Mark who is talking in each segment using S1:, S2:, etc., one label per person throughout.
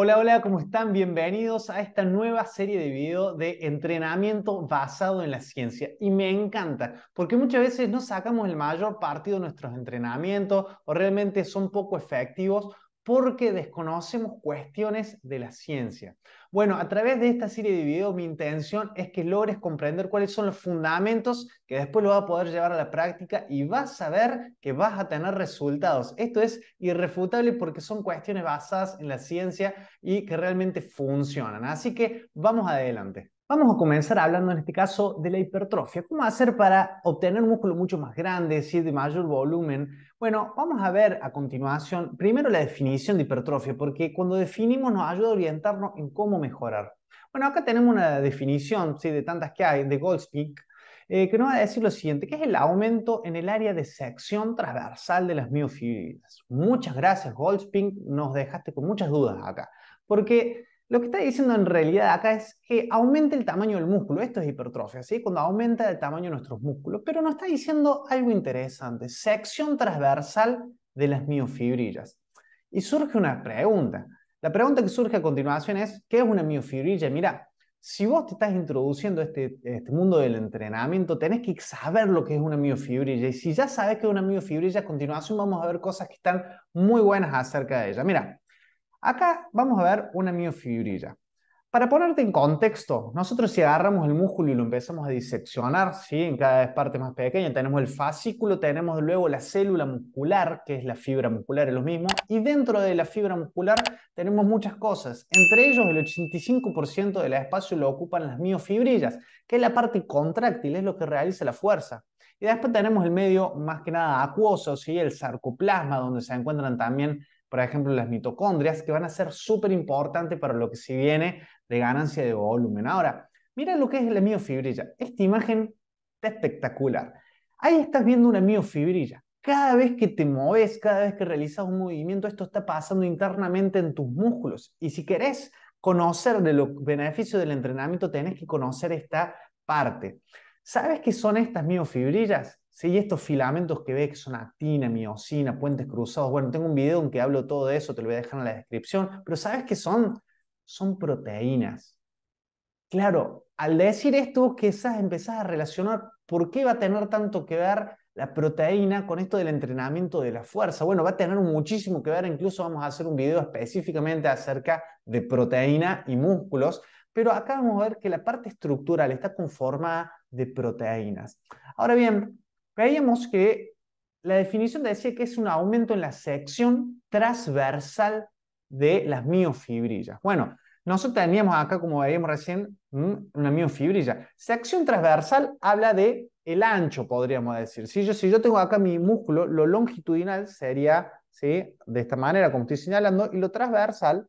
S1: Hola, hola, ¿cómo están? Bienvenidos a esta nueva serie de video de entrenamiento basado en la ciencia. Y me encanta, porque muchas veces no sacamos el mayor partido de nuestros entrenamientos o realmente son poco efectivos porque desconocemos cuestiones de la ciencia. Bueno, a través de esta serie de videos mi intención es que logres comprender cuáles son los fundamentos que después lo vas a poder llevar a la práctica y vas a ver que vas a tener resultados. Esto es irrefutable porque son cuestiones basadas en la ciencia y que realmente funcionan. Así que vamos adelante. Vamos a comenzar hablando en este caso de la hipertrofia. ¿Cómo hacer para obtener músculo mucho más grande, y de mayor volumen? Bueno, vamos a ver a continuación primero la definición de hipertrofia, porque cuando definimos nos ayuda a orientarnos en cómo mejorar. Bueno, acá tenemos una definición ¿sí? de tantas que hay de Goldspeak, eh, que nos va a decir lo siguiente, que es el aumento en el área de sección transversal de las miofibidas. Muchas gracias, Goldspeak, nos dejaste con muchas dudas acá, porque lo que está diciendo en realidad acá es que aumenta el tamaño del músculo. Esto es hipertrofia, ¿sí? Cuando aumenta el tamaño de nuestros músculos. Pero nos está diciendo algo interesante. Sección transversal de las miofibrillas. Y surge una pregunta. La pregunta que surge a continuación es, ¿qué es una miofibrilla? Mira, si vos te estás introduciendo este, a este, mundo del entrenamiento, tenés que saber lo que es una miofibrilla. Y si ya sabes qué es una miofibrilla, a continuación vamos a ver cosas que están muy buenas acerca de ella. Mira, Acá vamos a ver una miofibrilla. Para ponerte en contexto, nosotros si agarramos el músculo y lo empezamos a diseccionar, ¿sí? en cada vez parte más pequeña, tenemos el fascículo, tenemos luego la célula muscular, que es la fibra muscular, es lo mismo, y dentro de la fibra muscular tenemos muchas cosas. Entre ellos, el 85% del espacio lo ocupan las miofibrillas, que es la parte contráctil, es lo que realiza la fuerza. Y después tenemos el medio más que nada acuoso, el sarcoplasma, donde se encuentran también por ejemplo, las mitocondrias, que van a ser súper importantes para lo que se viene de ganancia de volumen. Ahora, mira lo que es la miofibrilla. Esta imagen está espectacular. Ahí estás viendo una miofibrilla. Cada vez que te mueves, cada vez que realizas un movimiento, esto está pasando internamente en tus músculos. Y si querés conocer de los beneficios del entrenamiento, tenés que conocer esta parte. ¿Sabes qué son estas miofibrillas? ¿sí? Y estos filamentos que ve, que son actina, miocina, puentes cruzados, bueno, tengo un video en que hablo todo de eso, te lo voy a dejar en la descripción, pero ¿sabes qué son? Son proteínas. Claro, al decir esto, quizás empezás a relacionar por qué va a tener tanto que ver la proteína con esto del entrenamiento de la fuerza. Bueno, va a tener muchísimo que ver, incluso vamos a hacer un video específicamente acerca de proteína y músculos, pero acá vamos a ver que la parte estructural está conformada de proteínas. Ahora bien, veíamos que la definición decía que es un aumento en la sección transversal de las miofibrillas. Bueno, nosotros teníamos acá, como veíamos recién, una miofibrilla. Sección transversal habla de el ancho, podríamos decir. Si yo, si yo tengo acá mi músculo, lo longitudinal sería de esta manera, como estoy señalando, y lo transversal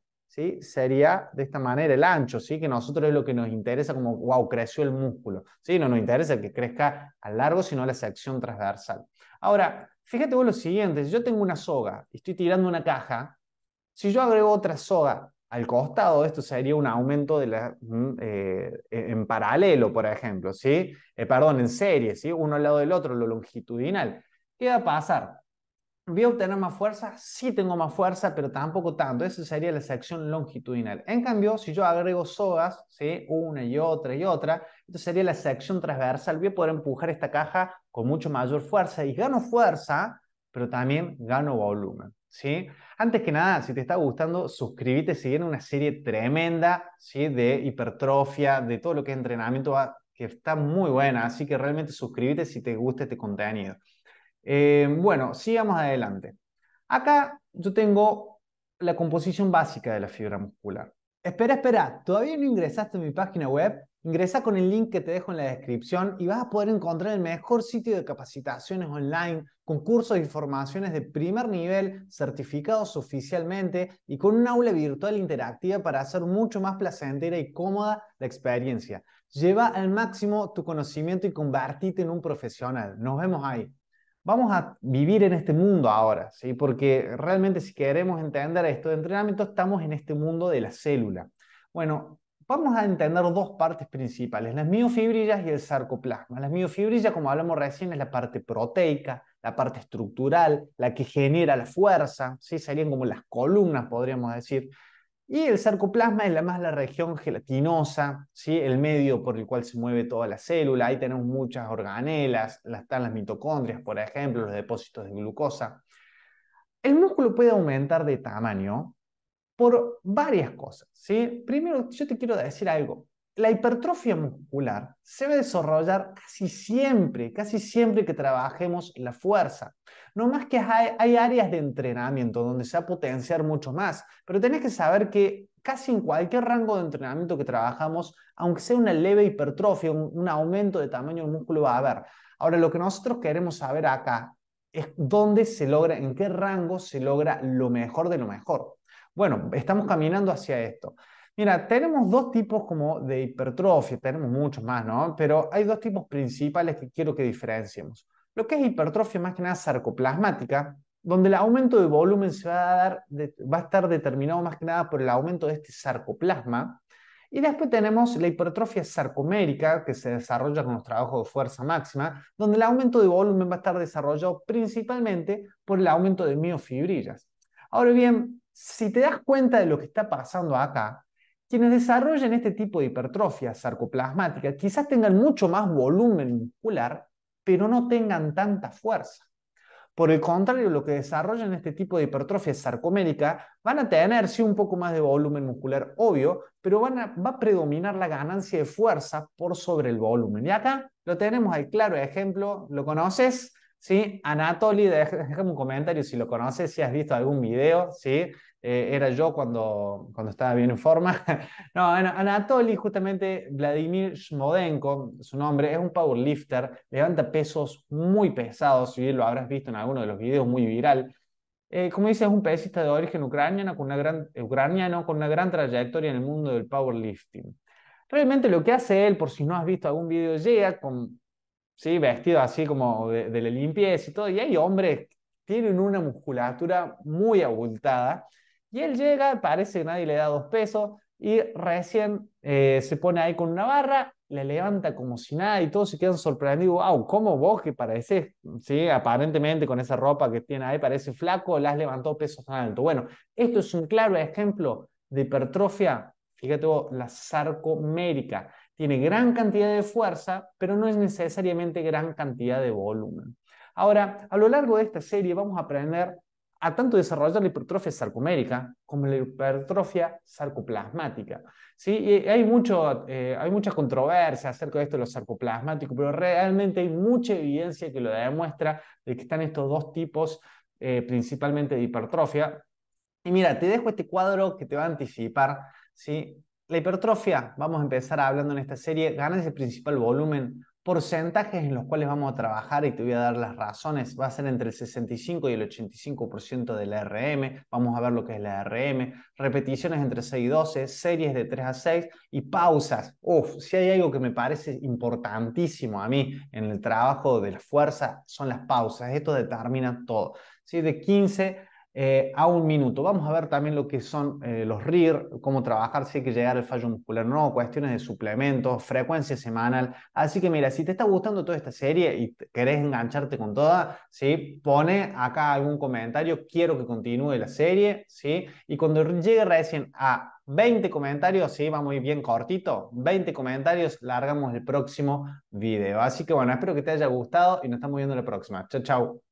S1: sería de esta manera el ancho, ¿sí? que nosotros es lo que nos interesa como, wow, creció el músculo. ¿sí? No nos interesa que crezca al largo, sino la sección transversal. Ahora, fíjate vos lo siguiente, si yo tengo una soga y estoy tirando una caja, si yo agrego otra soga al costado, esto sería un aumento de la, mm, eh, e, en paralelo, por ejemplo, ¿sí? Eh, perdón, en serie, ¿sí? uno al lado del otro, lo longitudinal. ¿Qué va a pasar? ¿Voy a obtener más fuerza? Sí tengo más fuerza, pero tampoco tanto. Esa sería la sección longitudinal. En cambio, si yo agrego sogas, ¿sí? una y otra y otra, entonces sería la sección transversal. Voy a poder empujar esta caja con mucho mayor fuerza y gano fuerza, pero también gano volumen. ¿sí? Antes que nada, si te está gustando, suscríbete, viene una serie tremenda ¿sí? de hipertrofia, de todo lo que es entrenamiento, ah, que está muy buena. Así que realmente suscríbete si te gusta este contenido. Eh, bueno, sigamos adelante. Acá yo tengo la composición básica de la fibra muscular. Espera, espera, ¿todavía no ingresaste a mi página web? Ingresa con el link que te dejo en la descripción y vas a poder encontrar el mejor sitio de capacitaciones online, con cursos y formaciones de primer nivel, certificados oficialmente y con un aula virtual interactiva para hacer mucho más placentera y cómoda la experiencia. Lleva al máximo tu conocimiento y convertite en un profesional. Nos vemos ahí vamos a vivir en este mundo ahora, ¿sí? porque realmente si queremos entender esto de entrenamiento, estamos en este mundo de la célula. Bueno, vamos a entender dos partes principales, las miofibrillas y el sarcoplasma. Las miofibrillas, como hablamos recién, es la parte proteica, la parte estructural, la que genera la fuerza, ¿sí? serían como las columnas, podríamos decir. Y el sarcoplasma es la más la región gelatinosa, ¿sí? el medio por el cual se mueve toda la célula. Ahí tenemos muchas organelas, las, están las mitocondrias, por ejemplo, los depósitos de glucosa. El músculo puede aumentar de tamaño por varias cosas. Primero, yo te quiero decir algo la hipertrofia muscular se va a desarrollar casi siempre, casi siempre que trabajemos la fuerza. No más que hay, áreas de entrenamiento donde se va a potenciar mucho más, pero tenés que saber que casi en cualquier rango de entrenamiento que trabajamos, aunque sea una leve hipertrofia, un, un aumento de tamaño del músculo va a haber. Ahora, lo que nosotros queremos saber acá es dónde se logra, en qué rango se logra lo mejor de lo mejor. Bueno, estamos caminando hacia esto. Mira, tenemos dos tipos como de hipertrofia, tenemos muchos más, ¿no? Pero hay dos tipos principales que quiero que diferenciemos. Lo que es hipertrofia más que nada sarcoplasmática, donde el aumento de volumen se va a, dar, va a estar determinado más que nada por el aumento de este sarcoplasma. Y después tenemos la hipertrofia sarcomérica, que se desarrolla con los trabajos de fuerza máxima, donde el aumento de volumen va a estar desarrollado principalmente por el aumento de miofibrillas. Ahora bien, si te das cuenta de lo que está pasando acá, quienes desarrollen este tipo de hipertrofia sarcoplasmática quizás tengan mucho más volumen muscular, pero no tengan tanta fuerza. Por el contrario, lo que desarrollan este tipo de hipertrofia sarcomérica van a tener sí un poco más de volumen muscular, obvio, pero van va a predominar la ganancia de fuerza por sobre el volumen. Y acá lo tenemos al claro ejemplo, ¿lo conoces? ¿sí? Anatoly, déjame un comentario si lo conoces, si has visto algún video, ¿sí? Eh, era yo cuando, cuando estaba bien en forma. no, Anatoly, justamente Vladimir Shmodenko, su nombre, es un powerlifter, levanta pesos muy pesados, si lo habrás visto en alguno de los videos, muy viral. Eh, como dice, es un pesista de origen ucraniano con, una gran, ucraniano con una gran trayectoria en el mundo del powerlifting. Realmente lo que hace él, por si no has visto algún video, llega con ¿sí? así como de, la limpieza y todo, y hay hombres que tienen una musculatura muy abultada, y él llega, parece que nadie le da dos pesos, y recién eh, se pone ahí con una barra, le levanta como si nada, y todos se quedan sorprendidos, wow, ¿cómo vos que pareces, aparentemente con esa ropa que tiene ahí, parece flaco, las levantó pesos tan alto? Bueno, esto es un claro ejemplo de hipertrofia, fíjate la sarcomérica tiene gran cantidad de fuerza, pero no es necesariamente gran cantidad de volumen. Ahora, a lo largo de esta serie vamos a aprender a tanto desarrollar la hipertrofia sarcomérica como la hipertrofia sarcoplasmática. ¿Sí? Y hay, mucho, eh, hay mucha controversia acerca de esto de lo sarcoplasmático, pero realmente hay mucha evidencia que lo demuestra de que están estos dos tipos eh, principalmente de hipertrofia. Y mira, te dejo este cuadro que te va a anticipar ¿sí? La hipertrofia, vamos a empezar hablando en esta serie, ganas el principal volumen, porcentajes en los cuales vamos a trabajar y te voy a dar las razones, va a ser entre el 65 y el 85% del RM, vamos a ver lo que es la RM, repeticiones entre 6 y 12, series de 3 a 6 y pausas. Uf, si hay algo que me parece importantísimo a mí en el trabajo de la fuerza son las pausas, esto determina todo. ¿sí? De 15 eh, a un minuto. Vamos a ver también lo que son eh, los RIR, cómo trabajar si hay que llegar al fallo muscular o no, cuestiones de suplementos, frecuencia semanal. Así que mira, si te está gustando toda esta serie y querés engancharte con toda, ¿sí? pone acá algún comentario, quiero que continúe la serie, ¿sí? y cuando llegue recién a 20 comentarios, sí, va muy bien cortito, 20 comentarios, largamos el próximo video. Así que bueno, espero que te haya gustado y nos estamos viendo la próxima. Chao, chao.